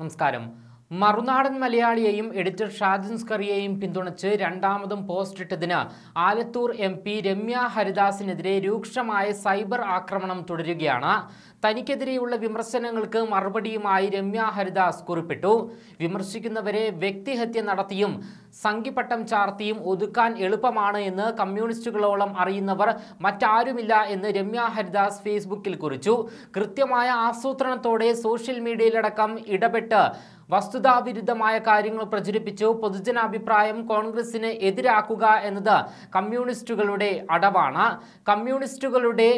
നമസ്കാരം മറുനാടൻ മലയാളിയെയും എഡിറ്റർ ഷാജിൻസ്കറിയെയും പിന്തുണച്ച് രണ്ടാമതും പോസ്റ്റ് ഇട്ടതിന് ആലത്തൂർ എം പി രമ്യ ഹരിദാസിനെതിരെ രൂക്ഷമായ സൈബർ ആക്രമണം തുടരുകയാണ് തനിക്കെതിരെയുള്ള വിമർശനങ്ങൾക്ക് മറുപടിയുമായി രമ്യ ഹരിദാസ് കുറിപ്പിട്ടു വിമർശിക്കുന്നവരെ വ്യക്തിഹത്യ നടത്തിയും സംഘിപ്പട്ടം ചാർത്തിയും ഒതുക്കാൻ എളുപ്പമാണ് എന്ന് കമ്മ്യൂണിസ്റ്റുകളോളം അറിയുന്നവർ മറ്റാരുമില്ല എന്ന് രമ്യ ഹരിദാസ് ഫേസ്ബുക്കിൽ കുറിച്ചു കൃത്യമായ ആസൂത്രണത്തോടെ സോഷ്യൽ മീഡിയയിലടക്കം ഇടപെട്ട് വസ്തുതാവിരുദ്ധമായ കാര്യങ്ങൾ പ്രചരിപ്പിച്ചു പൊതുജനാഭിപ്രായം കോൺഗ്രസിന് എതിരാക്കുക എന്നത് കമ്മ്യൂണിസ്റ്റുകളുടെ അടവാണ് കമ്മ്യൂണിസ്റ്റുകളുടെ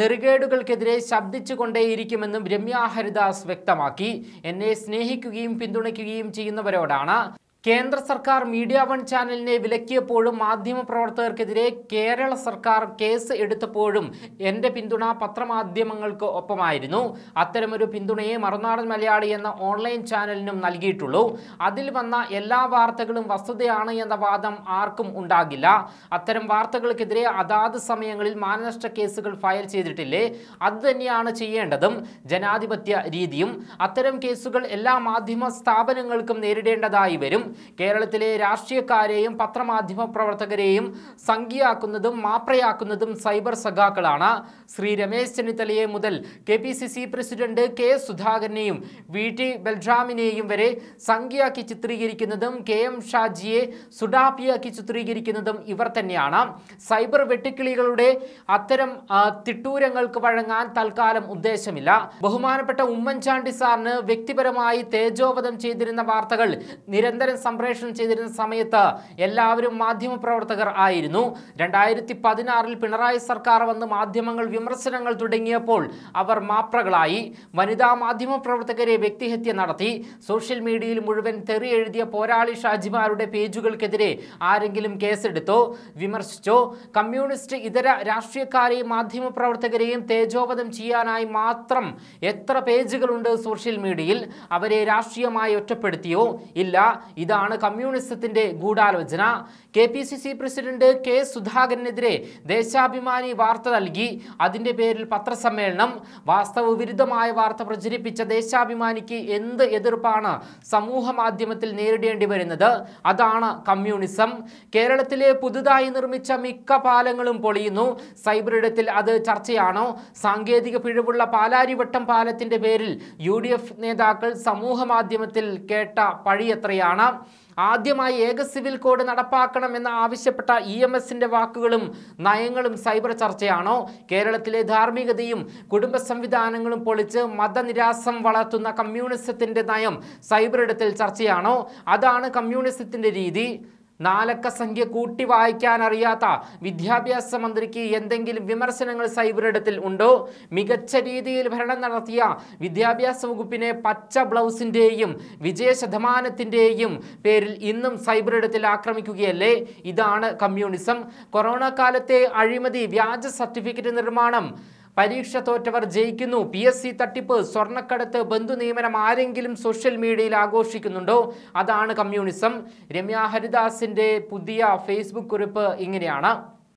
നെറുകേടുകൾക്കെതിരെ ശബ്ദിച്ചുകൊണ്ടേയിരിക്കുമെന്നും രമ്യാ ഹരിദാസ് വ്യക്തമാക്കി എന്നെ സ്നേഹിക്കുകയും പിന്തുണയ്ക്കുകയും ചെയ്യുന്നവരോടാണ് കേന്ദ്ര സർക്കാർ മീഡിയ വൺ ചാനലിനെ വിലക്കിയപ്പോഴും മാധ്യമപ്രവർത്തകർക്കെതിരെ കേരള സർക്കാർ കേസ് എടുത്തപ്പോഴും എൻ്റെ പിന്തുണ പത്രമാധ്യമങ്ങൾക്ക് ഒപ്പമായിരുന്നു അത്തരമൊരു പിന്തുണയെ മറുനാടൻ മലയാളി എന്ന ഓൺലൈൻ ചാനലിനും നൽകിയിട്ടുള്ളൂ അതിൽ വന്ന എല്ലാ വാർത്തകളും വസ്തുതയാണ് എന്ന വാദം ആർക്കും ഉണ്ടാകില്ല അത്തരം വാർത്തകൾക്കെതിരെ അതാത് സമയങ്ങളിൽ മാനനഷ്ട കേസുകൾ ഫയൽ ചെയ്തിട്ടില്ലേ അതുതന്നെയാണ് ചെയ്യേണ്ടതും ജനാധിപത്യ രീതിയും അത്തരം കേസുകൾ എല്ലാ മാധ്യമ സ്ഥാപനങ്ങൾക്കും നേരിടേണ്ടതായി വരും കേരളത്തിലെ രാഷ്ട്രീയക്കാരെയും പത്രമാധ്യമ പ്രവർത്തകരെയും സംഖ്യയാക്കുന്നതും മാപ്രയാക്കുന്നതും സൈബർ സഖാക്കളാണ് ശ്രീ രമേശ് ചെന്നിത്തലയെ മുതൽ K P C C president K സുധാകരനെയും വി ടി ബൽറാമിനെയും വരെ സംഖ്യയാക്കി ചിത്രീകരിക്കുന്നതും കെ എം ഷാജിയെ സുഡാപ്പിയാക്കി ചിത്രീകരിക്കുന്നതും ഇവർ തന്നെയാണ് സൈബർ വെട്ടിക്കിളികളുടെ അത്തരം തിട്ടൂരങ്ങൾക്ക് വഴങ്ങാൻ തൽക്കാലം ഉദ്ദേശമില്ല ബഹുമാനപ്പെട്ട ഉമ്മൻചാണ്ടി സാറിന് വ്യക്തിപരമായി തേജോവധം ചെയ്തിരുന്ന വാർത്തകൾ നിരന്തരം സംപ്രേഷണം ചെയ്തിരുന്ന സമയത്ത് എല്ലാവരും മാധ്യമപ്രവർത്തകർ ആയിരുന്നു രണ്ടായിരത്തി പതിനാറിൽ പിണറായി സർക്കാർ വന്ന് മാധ്യമങ്ങൾ വിമർശനങ്ങൾ തുടങ്ങിയപ്പോൾ അവർ മാപ്രകളായി വനിതാ മാധ്യമപ്രവർത്തകരെ വ്യക്തിഹത്യ നടത്തി സോഷ്യൽ മീഡിയയിൽ മുഴുവൻ തെറി എഴുതിയ പോരാളി ഷാജിമാരുടെ പേജുകൾക്കെതിരെ ആരെങ്കിലും കേസെടുത്തോ വിമർശിച്ചോ കമ്മ്യൂണിസ്റ്റ് ഇതര രാഷ്ട്രീയക്കാരെയും മാധ്യമപ്രവർത്തകരെയും തേജോവധം ചെയ്യാനായി മാത്രം എത്ര പേജുകളുണ്ട് സോഷ്യൽ മീഡിയയിൽ അവരെ രാഷ്ട്രീയമായി ഒറ്റപ്പെടുത്തിയോ ഇല്ല ഇത് ഇതാണ് കമ്മ്യൂണിസത്തിന്റെ ഗൂഢാലോചന K P C C president K സുധാകരനെതിരെ ദേശാഭിമാനി വാർത്ത നൽകി അതിന്റെ പേരിൽ പത്രസമ്മേളനം വാസ്തവ വിരുദ്ധമായ വാർത്ത പ്രചരിപ്പിച്ച ദേശാഭിമാനിക്ക് എന്ത് എതിർപ്പാണ് സമൂഹ മാധ്യമത്തിൽ നേരിടേണ്ടി വരുന്നത് അതാണ് കമ്മ്യൂണിസം കേരളത്തിലെ പുതുതായി നിർമ്മിച്ച മിക്ക പാലങ്ങളും പൊളിയുന്നു ഇടത്തിൽ അത് ചർച്ചയാണോ സാങ്കേതിക പിഴവുള്ള പാലാരിവട്ടം പാലത്തിന്റെ പേരിൽ യു നേതാക്കൾ സമൂഹ മാധ്യമത്തിൽ കേട്ട പഴിയത്രയാണ് ആദ്യമായി ഏക സിവിൽ കോഡ് നടപ്പാക്കണമെന്ന് ആവശ്യപ്പെട്ട ഇ എം എസിന്റെ വാക്കുകളും നയങ്ങളും സൈബർ ചർച്ചയാണോ കേരളത്തിലെ ധാർമ്മികതയും കുടുംബ സംവിധാനങ്ങളും പൊളിച്ച് മതനിരാസം വളർത്തുന്ന കമ്മ്യൂണിസത്തിന്റെ നയം സൈബർ ഇടത്തിൽ ചർച്ചയാണോ അതാണ് കമ്മ്യൂണിസത്തിന്റെ രീതി നാലക്ക സംഖ്യ കൂട്ടി വായിക്കാൻ അറിയാത്ത വിദ്യാഭ്യാസ മന്ത്രിക്ക് എന്തെങ്കിലും വിമർശനങ്ങൾ സൈബറിടത്തിൽ ഉണ്ടോ മികച്ച രീതിയിൽ ഭരണം നടത്തിയ വിദ്യാഭ്യാസ വകുപ്പിനെ പച്ച ബ്ലൗസിൻ്റെയും വിജയ ശതമാനത്തിൻ്റെയും പേരിൽ ഇന്നും സൈബറിടത്തിൽ ആക്രമിക്കുകയല്ലേ ഇതാണ് കമ്മ്യൂണിസം കൊറോണ കാലത്തെ അഴിമതി വ്യാജ സർട്ടിഫിക്കറ്റ് നിർമ്മാണം പരീക്ഷ തോറ്റവർ ജയിക്കുന്നു പി എസ് സി തട്ടിപ്പ് സ്വർണ്ണക്കടത്ത് ബന്ധു നിയമനം ആരെങ്കിലും സോഷ്യൽ മീഡിയയിൽ ആഘോഷിക്കുന്നുണ്ടോ അതാണ് കമ്മ്യൂണിസം രമ്യ ഹരിദാസിന്റെ പുതിയ ഫേസ്ബുക്ക് കുറിപ്പ് ഇങ്ങനെയാണ്